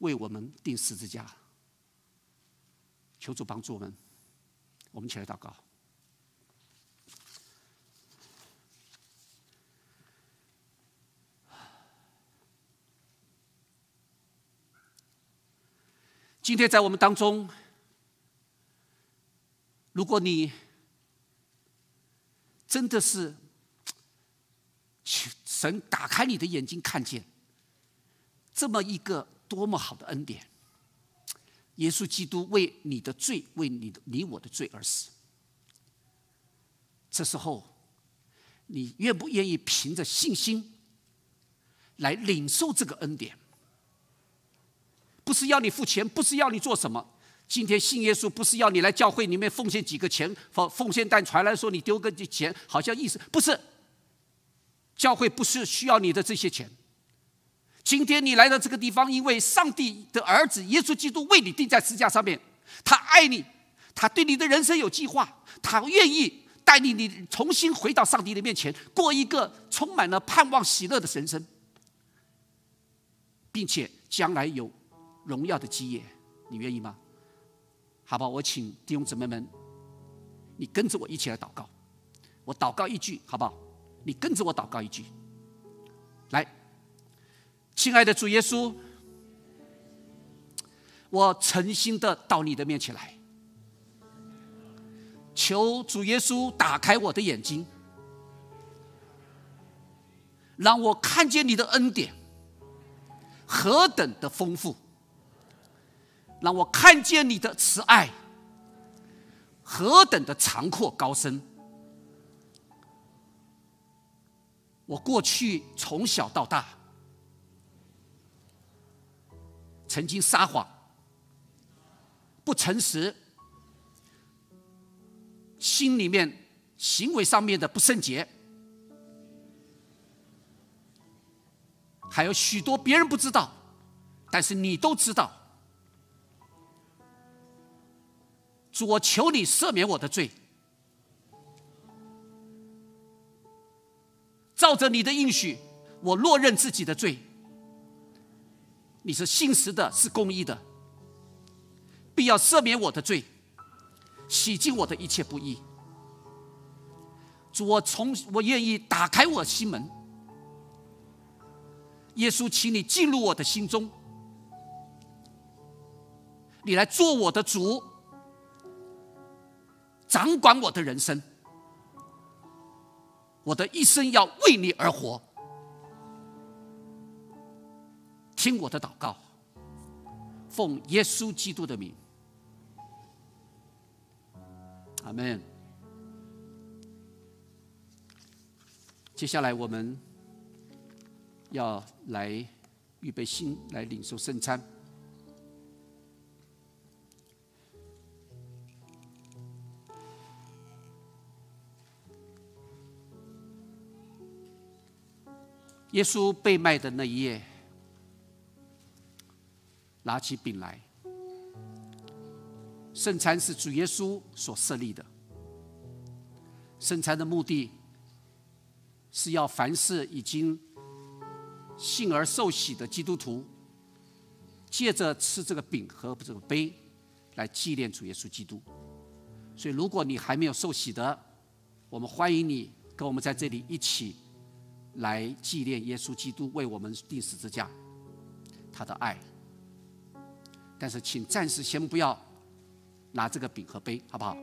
为我们定十字架。求主帮助我们，我们起来祷告。今天在我们当中，如果你真的是神打开你的眼睛，看见这么一个多么好的恩典，耶稣基督为你的罪、为你的你我的罪而死，这时候你愿不愿意凭着信心来领受这个恩典？不是要你付钱，不是要你做什么。今天信耶稣，不是要你来教会里面奉献几个钱，奉奉献但传来说你丢个钱，好像意思不是。教会不是需要你的这些钱。今天你来到这个地方，因为上帝的儿子耶稣基督为你定在十字架上面，他爱你，他对你的人生有计划，他愿意带你你重新回到上帝的面前，过一个充满了盼望、喜乐的人生，并且将来有。荣耀的基业，你愿意吗？好吧，我请弟兄姊妹们，你跟着我一起来祷告。我祷告一句，好不好？你跟着我祷告一句。来，亲爱的主耶稣，我诚心的到你的面前来，求主耶稣打开我的眼睛，让我看见你的恩典何等的丰富。让我看见你的慈爱，何等的长阔高深！我过去从小到大，曾经撒谎、不诚实，心里面、行为上面的不圣洁，还有许多别人不知道，但是你都知道。主，我求你赦免我的罪。照着你的应许，我落认自己的罪。你是信实的，是公义的，必要赦免我的罪，洗净我的一切不义。主，我从我愿意打开我心门。耶稣，请你进入我的心中，你来做我的主。掌管我的人生，我的一生要为你而活，听我的祷告，奉耶稣基督的名，阿门。接下来我们要来预备心，来领受圣餐。耶稣被卖的那一夜，拿起饼来。圣餐是主耶稣所设立的。圣餐的目的，是要凡是已经信而受洗的基督徒，借着吃这个饼和这个杯，来纪念主耶稣基督。所以，如果你还没有受洗的，我们欢迎你跟我们在这里一起。来纪念耶稣基督为我们立死之家，他的爱。但是，请暂时先不要拿这个饼和杯，好不好？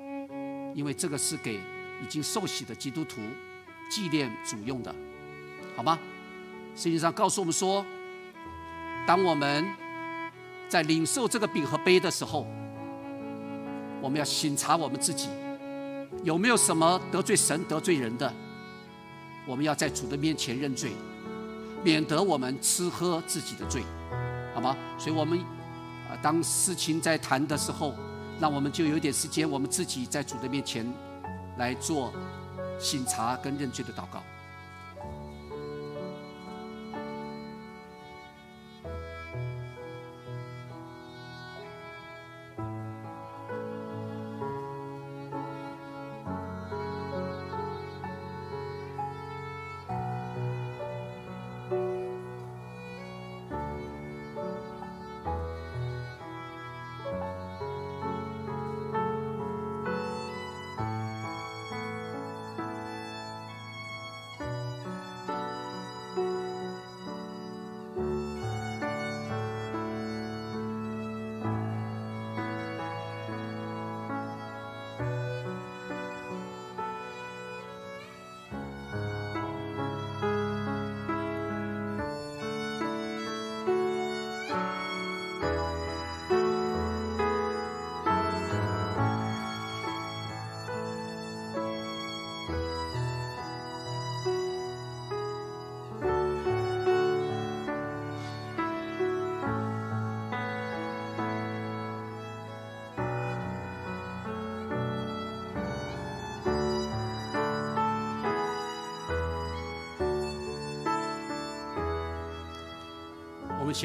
因为这个是给已经受洗的基督徒纪念主用的，好吗？圣经上告诉我们说，当我们在领受这个饼和杯的时候，我们要审查我们自己，有没有什么得罪神、得罪人的。我们要在主的面前认罪，免得我们吃喝自己的罪，好吗？所以，我们啊，当事情在谈的时候，那我们就有点时间，我们自己在主的面前来做省察跟认罪的祷告。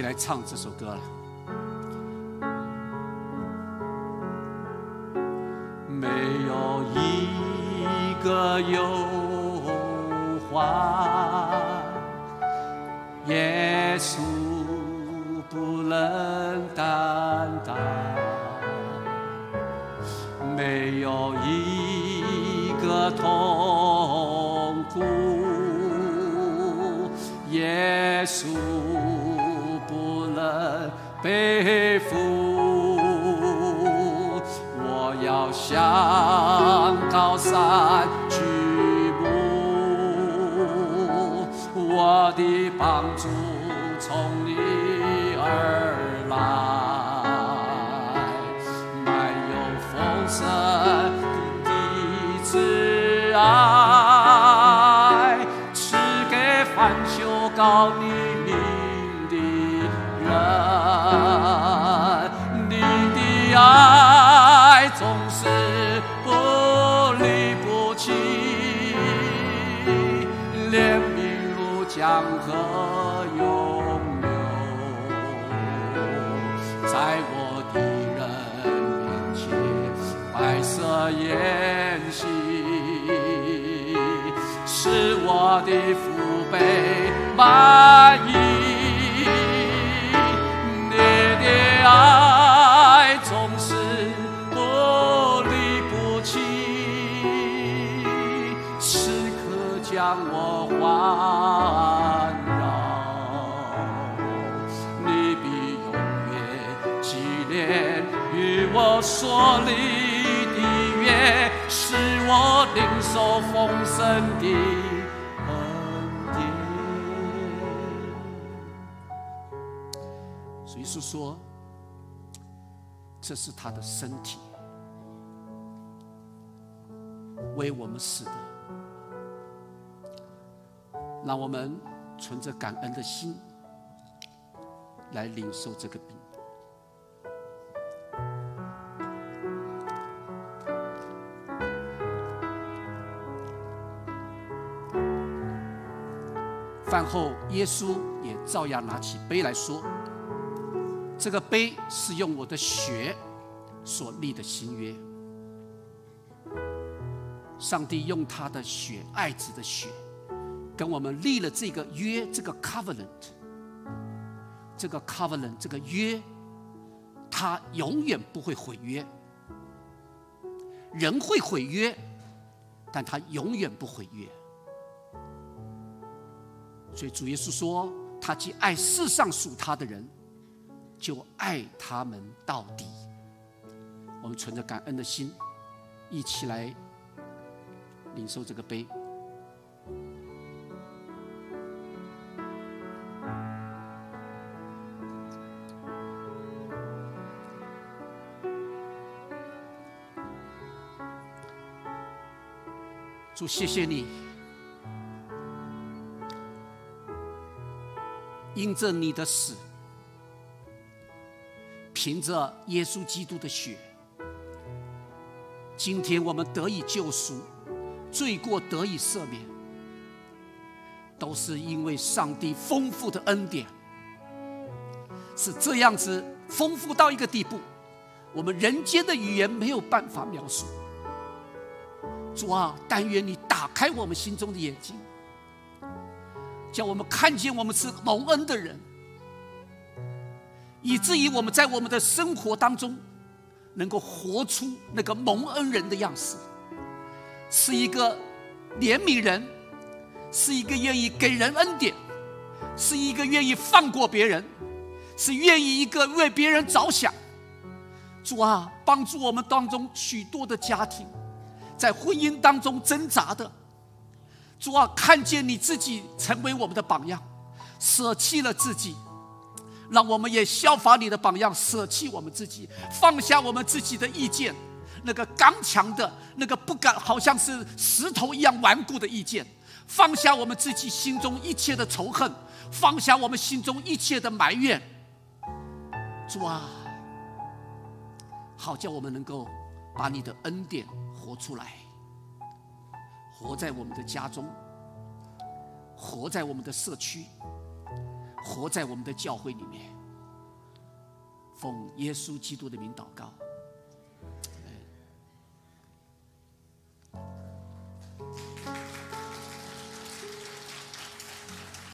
起来唱这首歌了。没有一个忧患。的拥有，在我的人面前，白色演戏，是我的父辈满意。你的爱总是不离不弃，时刻将我话。我说：“的约是我领受丰盛的恩典。”所以是说，这是他的身体为我们死的，让我们存着感恩的心来领受这个病。饭后，耶稣也照样拿起杯来说：“这个杯是用我的血所立的新约。上帝用他的血，爱子的血，跟我们立了这个约，这个 covenant，这个 covenant，这个约，他永远不会毁约。人会毁约，但他永远不毁约。”所以主耶稣说，他既爱世上属他的人，就爱他们到底。我们存着感恩的心，一起来领受这个杯。主，谢谢你。因着你的死，凭着耶稣基督的血，今天我们得以救赎，罪过得以赦免，都是因为上帝丰富的恩典。是这样子丰富到一个地步，我们人间的语言没有办法描述。主啊，但愿你打开我们心中的眼睛。叫我们看见我们是蒙恩的人，以至于我们在我们的生活当中，能够活出那个蒙恩人的样式，是一个怜悯人，是一个愿意给人恩典，是一个愿意放过别人，是愿意一个为别人着想。主啊，帮助我们当中许多的家庭在婚姻当中挣扎的。主啊，看见你自己成为我们的榜样，舍弃了自己，让我们也效法你的榜样，舍弃我们自己，放下我们自己的意见，那个刚强的、那个不敢，好像是石头一样顽固的意见，放下我们自己心中一切的仇恨，放下我们心中一切的埋怨。主啊，好叫我们能够把你的恩典活出来。活在我们的家中，活在我们的社区，活在我们的教会里面，奉耶稣基督的名祷告。